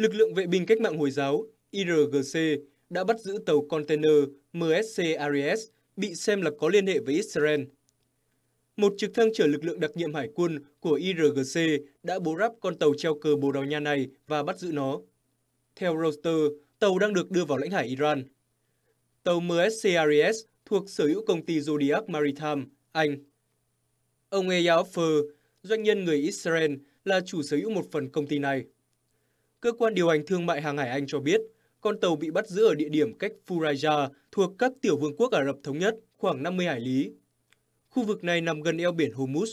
lực lượng vệ binh cách mạng Hồi giáo IRGC đã bắt giữ tàu container MSC Aries bị xem là có liên hệ với Israel. Một trực thăng chở lực lượng đặc nhiệm hải quân của IRGC đã bố ráp con tàu treo cờ Bồ Đào Nha này và bắt giữ nó. Theo Reuters, tàu đang được đưa vào lãnh hải Iran. Tàu MSC Aries thuộc sở hữu công ty Zodiac Maritime, Anh. Ông Eyal Fer, doanh nhân người Israel, là chủ sở hữu một phần công ty này. Cơ quan điều hành thương mại hàng hải Anh cho biết, con tàu bị bắt giữ ở địa điểm cách Furaja thuộc các tiểu vương quốc Ả Rập Thống Nhất khoảng 50 hải lý. Khu vực này nằm gần eo biển Hormuz